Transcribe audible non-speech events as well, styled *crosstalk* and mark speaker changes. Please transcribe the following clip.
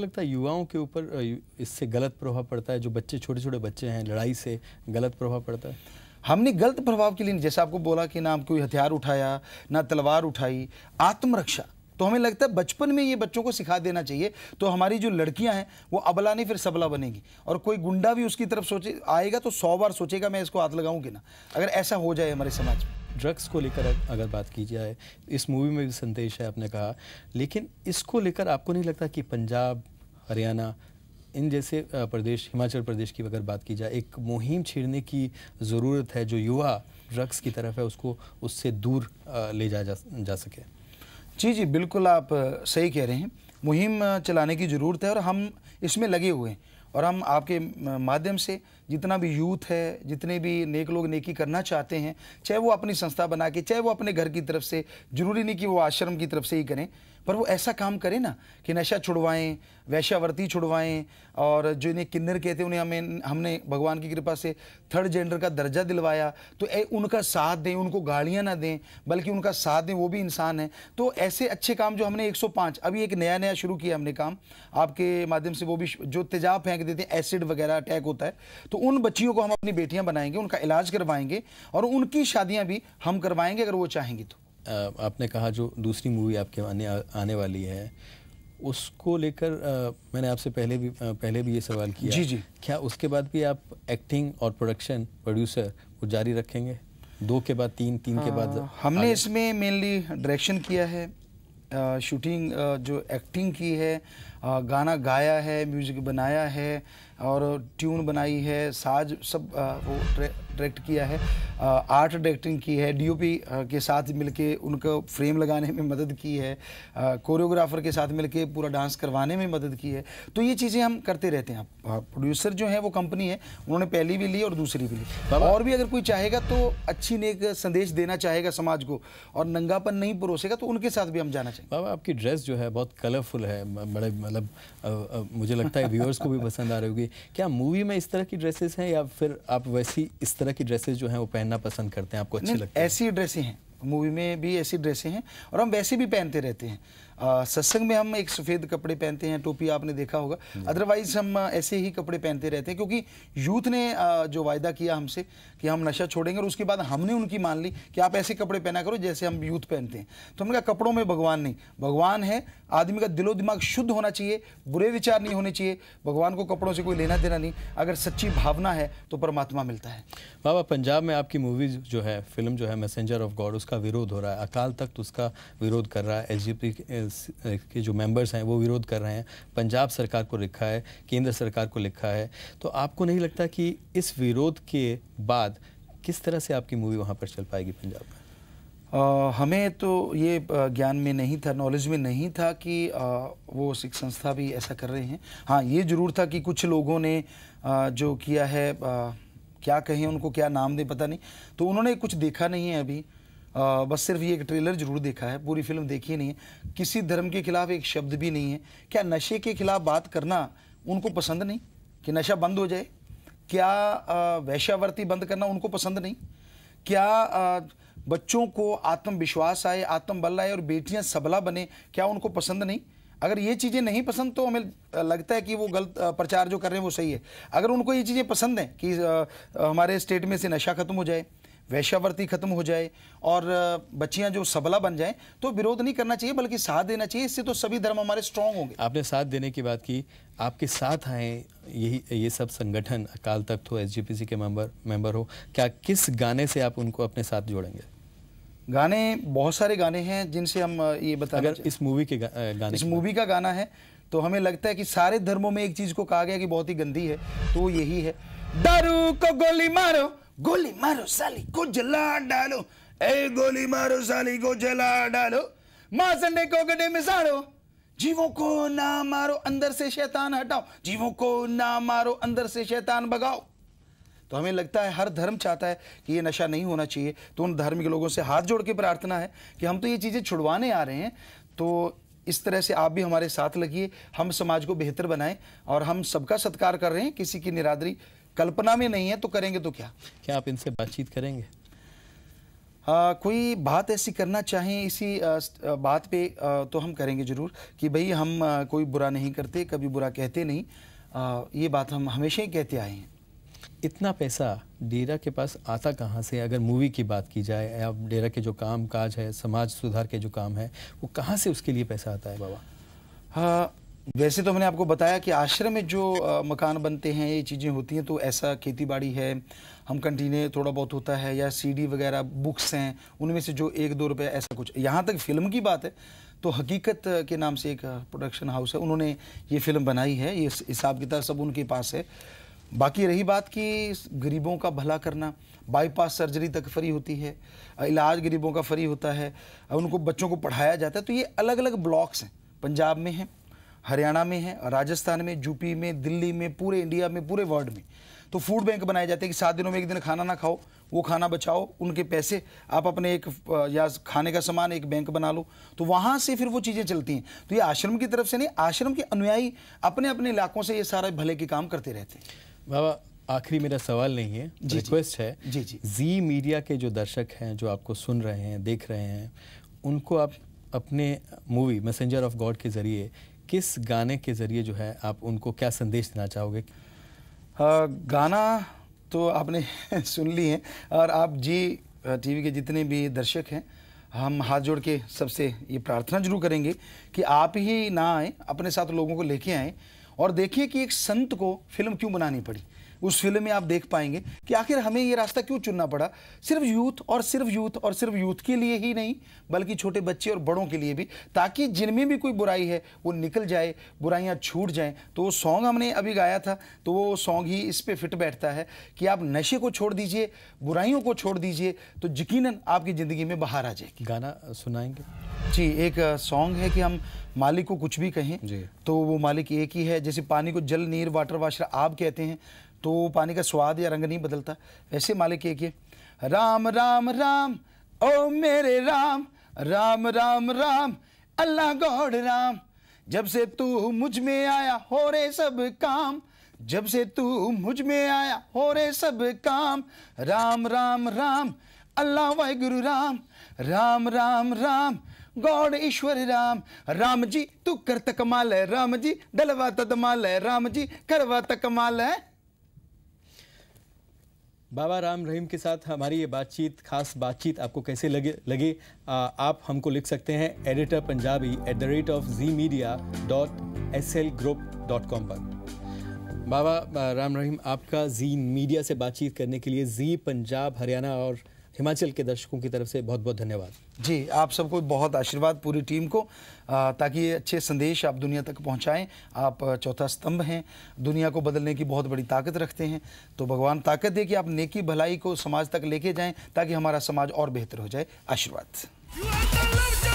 Speaker 1: लगता है युवाओं के ऊपर इससे गलत प्रभाव पड़ता है जो बच्चे छोटे छोटे बच्चे हैं लड़ाई से गलत प्रभाव पड़ता है हमने गलत प्रभाव के लिए जैसे आपको बोला कि ना हम कोई हथियार उठाया ना तलवार उठाई आत्मरक्षा तो हमें लगता है बचपन में ये बच्चों को सिखा देना चाहिए तो हमारी जो लड़कियां हैं वो अबला नहीं फिर सबला बनेगी और कोई गुंडा भी उसकी तरफ सोचे आएगा तो सौ बार
Speaker 2: सोचेगा मैं इसको हाथ लगाऊं कि ना अगर ऐसा हो जाए हमारे समाज में ड्रग्स को लेकर अगर बात की जाए इस मूवी में भी संदेश है आपने कहा लेकिन इसको लेकर आपको नहीं लगता कि पंजाब हरियाणा इन जैसे प्रदेश हिमाचल प्रदेश की अगर बात की जाए एक मुहिम छेड़ने की ज़रूरत है जो युवा ड्रग्स की तरफ है उसको उससे दूर ले जाया जा, जा सके जी जी बिल्कुल आप सही कह रहे हैं मुहिम चलाने की ज़रूरत
Speaker 1: है और हम इसमें लगे हुए हैं और हम आपके माध्यम से जितना भी यूथ है जितने भी नेक लोग नेकी करना चाहते हैं चाहे वो अपनी संस्था बना के चाहे वो अपने घर की तरफ से ज़रूरी नहीं कि वो आश्रम की तरफ से ही करें पर वो ऐसा काम करें ना कि नशा छुड़वाएं वैशावर्ती छुड़वाएं और जो इन्हें किन्नर कहते उन्हें हमें हमने भगवान की कृपा से थर्ड जेंडर का दर्जा दिलवाया तो ए, उनका साथ दें उनको गाड़ियाँ ना दें बल्कि उनका साथ दें वो भी इंसान है तो ऐसे अच्छे काम जो हमने 105 अभी एक नया नया शुरू किया हमने काम आपके माध्यम से वो भी जो तेजाब फेंक देते हैं एसिड वगैरह अटैक होता है तो उन बच्चियों को हम अपनी बेटियाँ बनाएंगे उनका इलाज करवाएंगे और उनकी शादियाँ भी हम करवाएंगे अगर वो चाहेंगी तो
Speaker 2: आपने कहा जो दूसरी मूवी आपके आने आने वाली है उसको लेकर मैंने आपसे पहले भी आ, पहले भी ये सवाल किया जी जी क्या उसके बाद भी आप एक्टिंग और प्रोडक्शन प्रोड्यूसर वो जारी रखेंगे दो के बाद तीन तीन आ, के बाद हमने
Speaker 1: इसमें मेनली डायरेक्शन किया है शूटिंग जो एक्टिंग की है गाना गाया है म्यूजिक बनाया है और ट्यून बनाई है साज सब वो डायरेक्ट किया है आर्ट डायरेक्टिंग की है डीओपी के साथ मिलके उनको फ्रेम लगाने में मदद की है कोरियोग्राफर के साथ मिलके पूरा डांस करवाने में मदद की है तो ये चीज़ें हम करते रहते हैं प्रोड्यूसर जो है वो कंपनी है उन्होंने पहली भी ली और दूसरी भी ली और भी अगर कोई चाहेगा तो अच्छी नेक संदेश देना चाहेगा समाज को और नंगापन
Speaker 2: नहीं परोसेगा तो उनके साथ भी हम जाना चाहेंगे बाबा आपकी ड्रेस जो है बहुत कलरफुल है बड़े मतलब मतलब आ, आ, मुझे लगता है व्यूअर्स को भी पसंद आ रही होगी क्या मूवी में इस तरह की ड्रेसेस हैं या फिर आप वैसी इस तरह की ड्रेसेस जो हैं वो पहनना पसंद करते हैं आपको अच्छी लगती है ऐसी ड्रेसें हैं
Speaker 1: मूवी में भी ऐसी ड्रेसें हैं और हम वैसे भी पहनते रहते हैं सत्संग में हम एक सफ़ेद कपड़े पहनते हैं टोपी आपने देखा होगा अदरवाइज हम ऐसे ही कपड़े पहनते रहते हैं क्योंकि यूथ ने जो वायदा किया हमसे कि हम नशा छोड़ेंगे और उसके बाद हमने उनकी मान ली कि आप ऐसे कपड़े पहना करो जैसे हम यूथ पहनते हैं तो हमने कहा कपड़ों में भगवान नहीं भगवान है आदमी का दिलो दिमाग शुद्ध होना चाहिए बुरे विचार नहीं होने चाहिए भगवान को कपड़ों से कोई लेना देना नहीं अगर सच्ची भावना है तो परमात्मा मिलता है
Speaker 2: बाबा पंजाब में आपकी मूवीज जो है फिल्म जो है मैसेंजर ऑफ गॉड उसका विरोध हो रहा है अकाल तख्त उसका विरोध कर रहा है एल Eh, के जो मेंबर्स हैं वो विरोध कर रहे हैं पंजाब सरकार को लिखा है केंद्र सरकार को लिखा है तो आपको नहीं लगता कि इस विरोध के बाद किस तरह से आपकी मूवी वहाँ पर चल पाएगी पंजाब
Speaker 1: में हमें तो ये ज्ञान में नहीं था नॉलेज में नहीं था कि आ, वो सिख संस्था भी ऐसा कर रहे हैं हाँ ये ज़रूर था कि कुछ लोगों ने आ, जो किया है आ, क्या कहें उनको क्या नाम दे पता नहीं तो उन्होंने कुछ देखा नहीं है अभी आ, बस सिर्फ ये एक ट्रेलर जरूर देखा है पूरी फिल्म देखी नहीं है किसी धर्म के खिलाफ एक शब्द भी नहीं है क्या नशे के खिलाफ बात करना उनको पसंद नहीं कि नशा बंद हो जाए क्या वैश्यावर्ती बंद करना उनको पसंद नहीं क्या आ, बच्चों को आत्मविश्वास आए आत्मबल आए और बेटियां सबला बने क्या उनको पसंद नहीं अगर ये चीज़ें नहीं पसंद तो हमें लगता है कि वो गलत प्रचार जो कर रहे हैं वो सही है अगर उनको ये चीज़ें पसंद हैं कि हमारे स्टेट में से नशा खत्म हो जाए वैश्यावर्ती खत्म हो जाए और बच्चियां जो सबला बन जाएं तो विरोध नहीं करना चाहिए बल्कि साथ देना चाहिए इससे तो सभी धर्म हमारे स्ट्रांग होंगे
Speaker 2: आपने साथ देने की बात की आपके साथ आए यही ये सब संगठन अकाल तख्त हो एस के मेंबर मेंबर हो क्या किस गाने से आप उनको अपने साथ जोड़ेंगे गाने बहुत सारे गाने
Speaker 1: हैं जिनसे हम ये बता अगर इस मूवी के गाने इस मूवी का गाना है तो हमें लगता है कि सारे धर्मों में एक चीज को कहा गया कि बहुत ही गंदी है तो यही है दारू को गोली मारो गोली मारो साली को जला डालो ए गोली मारो साली को जला डालो मां संडे को गड्ढे में साड़ो जीवों को ना मारो अंदर से शैतान हटाओ जीवों को ना मारो अंदर से शैतान भगाओ तो हमें लगता है हर धर्म चाहता है कि ये नशा नहीं होना चाहिए तो उन धार्मिक लोगों से हाथ जोड़ के प्रार्थना है कि हम तो ये चीज़ें छुड़वाने आ रहे हैं तो इस तरह से आप भी हमारे साथ लगिए हम समाज को बेहतर बनाएं और हम सबका सत्कार कर रहे हैं किसी की निरादरी कल्पना में नहीं है तो करेंगे तो क्या क्या आप इनसे बातचीत करेंगे आ, कोई बात ऐसी करना चाहें इसी आ, बात पे आ, तो हम करेंगे ज़रूर कि भाई हम आ, कोई बुरा नहीं करते कभी
Speaker 2: बुरा कहते नहीं आ, ये बात हम हमेशा ही कहते आए हैं इतना पैसा डेरा के पास आता कहाँ से अगर मूवी की बात की जाए या डेरा के जो काम काज है समाज सुधार के जो काम है वो कहाँ से उसके लिए पैसा आता है बाबा हाँ वैसे तो मैंने आपको
Speaker 1: बताया कि आश्रम में जो आ, मकान बनते हैं ये चीज़ें होती हैं तो ऐसा खेती बाड़ी है हम कंटीने थोड़ा बहुत होता है या सीडी वगैरह बुक्स हैं उनमें से जो एक दो रुपये ऐसा कुछ यहाँ तक फिल्म की बात है तो हकीकत के नाम से एक प्रोडक्शन हाउस है उन्होंने ये फिल्म बनाई है ये हिसाब किताब सब उनके पास है बाकी रही बात कि गरीबों का भला करना बाईपास सर्जरी तक फ्री होती है इलाज गरीबों का फ्री होता है उनको बच्चों को पढ़ाया जाता है तो ये अलग अलग ब्लॉक्स हैं पंजाब में हैं हरियाणा में है राजस्थान में यूपी में दिल्ली में पूरे इंडिया में पूरे वर्ल्ड में तो फूड बैंक बनाए जाते हैं कि सात दिनों में एक दिन खाना ना खाओ वो खाना बचाओ उनके पैसे आप अपने एक या खाने का सामान एक बैंक बना लो तो वहाँ से फिर वो चीज़ें चलती हैं तो ये आश्रम की तरफ से नहीं आश्रम के अनुयायी अपने अपने इलाकों से ये सारा भले के काम करते रहते
Speaker 2: हैं बाबा आखिरी मेरा सवाल नहीं है जी रिक्वेस्ट है जी जी जी मीडिया के जो दर्शक हैं जो आपको सुन रहे हैं देख रहे हैं उनको आप अपने मूवी मैसेंजर ऑफ गॉड के ज़रिए किस गाने के ज़रिए जो है आप उनको क्या संदेश देना चाहोगे गाना तो आपने *laughs*
Speaker 1: सुन ली है और आप जी टीवी के जितने भी दर्शक हैं हम हाथ जोड़ के सबसे ये प्रार्थना जरूर करेंगे कि आप ही ना आए अपने साथ लोगों को लेके आएँ और देखिए कि एक संत को फिल्म क्यों बनानी पड़ी उस फिल्म में आप देख पाएंगे कि आखिर हमें ये रास्ता क्यों चुनना पड़ा सिर्फ यूथ और सिर्फ यूथ और सिर्फ यूथ के लिए ही नहीं बल्कि छोटे बच्चे और बड़ों के लिए भी ताकि जिनमें भी कोई बुराई है वो निकल जाए बुराइयाँ छूट जाएँ तो वो सॉन्ग हमने अभी गाया था तो वो सॉन्ग ही इस पर फिट बैठता है कि आप नशे को छोड़ दीजिए बुराइयों को छोड़ दीजिए तो यकीन आपकी ज़िंदगी में बाहर आ जाएगी गाना सुनाएंगे जी एक सॉन्ग है कि हम मालिक को कुछ भी कहें तो वो मालिक एक ही है जैसे पानी को जल नीर वाटर वाशर आप कहते हैं तो पानी का स्वाद या रंग नहीं बदलता वैसे मालिक एक ही राम राम राम ओ मेरे राम राम राम राम अल्लाह गौड राम जब से तू मुझ में आया हो रे सब काम जब से तू मुझ में आया हो रे सब काम राम राम राम अल्लाह गुरु राम राम राम राम गौड़ ईश्वर राम राम जी तू कर कमाल है राम जी डलवा तदमाल है राम जी करवा तकमाल है
Speaker 2: बाबा राम रहीम के साथ हमारी ये बातचीत खास बातचीत आपको कैसे लगे लगे आ, आप हमको लिख सकते हैं editor Punjabi at the rate of Zee media dot S L group dot com पर बाबा राम रहीम आपका जी मीडिया से बातचीत करने के लिए जी पंजाब हरियाणा और हिमाचल के दर्शकों की तरफ से बहुत बहुत धन्यवाद जी आप सबको
Speaker 1: बहुत आशीर्वाद पूरी टीम को ताकि ये अच्छे संदेश आप दुनिया तक पहुंचाएं आप चौथा स्तंभ हैं दुनिया को बदलने की बहुत बड़ी ताकत रखते हैं तो भगवान ताकत दे कि आप नेकी भलाई को समाज तक लेके जाएं ताकि हमारा समाज और बेहतर हो जाए आशीर्वाद